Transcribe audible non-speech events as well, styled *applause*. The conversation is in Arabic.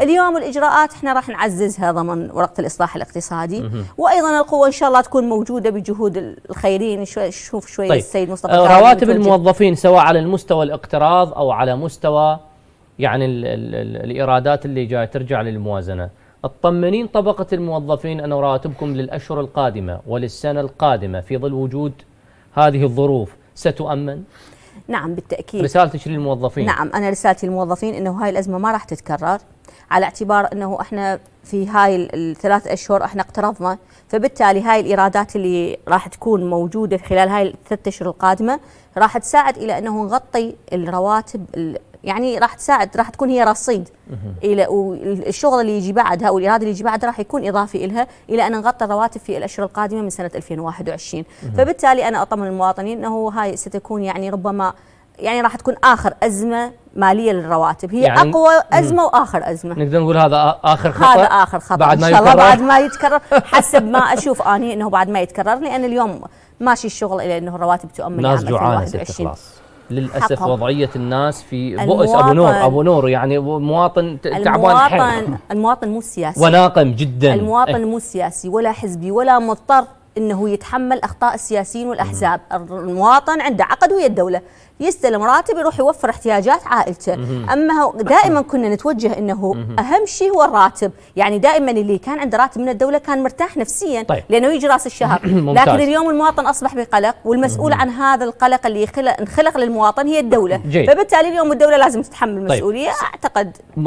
اليوم الإجراءات احنا راح نعززها ضمن ورقة الإصلاح الاقتصادي وأيضا القوة إن شاء الله تكون موجودة بجهود الخيرين شوي شوف شوي طيب. السيد مصطفى آه، رواتب الموظفين سواء على المستوى الاقتراض أو على مستوى يعني الإيرادات اللي جاية ترجع للموازنة اطمنين طبقة الموظفين أن رواتبكم للأشهر القادمة وللسنة القادمة في ظل وجود هذه الظروف ستؤمن؟ نعم بالتأكيد رسالتك للموظفين نعم أنا رسالتي للموظفين أنه هاي الأزمة ما راح تتكرر على اعتبار انه احنا في هاي الثلاث اشهر احنا اقترضنا فبالتالي هاي الايرادات اللي راح تكون موجوده خلال هاي الثلاث اشهر القادمه راح تساعد الى انه نغطي الرواتب يعني راح تساعد راح تكون هي رصيد الى والشغل اللي يجي بعدها والايراد اللي يجي بعدها راح يكون اضافي لها الى ان نغطي الرواتب في الاشهر القادمه من سنه 2021 فبالتالي انا اطمن المواطنين انه هاي ستكون يعني ربما يعني راح تكون اخر ازمه ماليه للرواتب هي يعني اقوى ازمه واخر ازمه نقدر نقول هذا اخر خطر هذا اخر خطر بعد ما ان شاء الله بعد ما يتكرر حسب ما اشوف اني انه بعد ما يتكرر لان اليوم ماشي الشغل الى انه الرواتب تؤمن الناس جوعانه خلاص للاسف حقهم. وضعيه الناس في بؤس ابو نور ابو نور يعني مواطن تعبان المواطن المواطن مو سياسي وناقم جدا المواطن إيه. مو سياسي ولا حزبي ولا مضطر انه يتحمل اخطاء السياسيين والاحزاب المواطن عنده عقد ويا الدوله يستلم راتب يروح يوفر احتياجات عائلته اما *coughs* دائما كنا نتوجه انه اهم شيء هو الراتب يعني دائما اللي كان عنده راتب من الدوله كان مرتاح نفسيا طيب. لانه يجي راس الشهر *coughs* لكن اليوم المواطن اصبح بقلق والمسؤول عن هذا القلق اللي انخلق للمواطن هي الدوله فبالتالي اليوم الدوله لازم تتحمل طيب. المسؤوليه اعتقد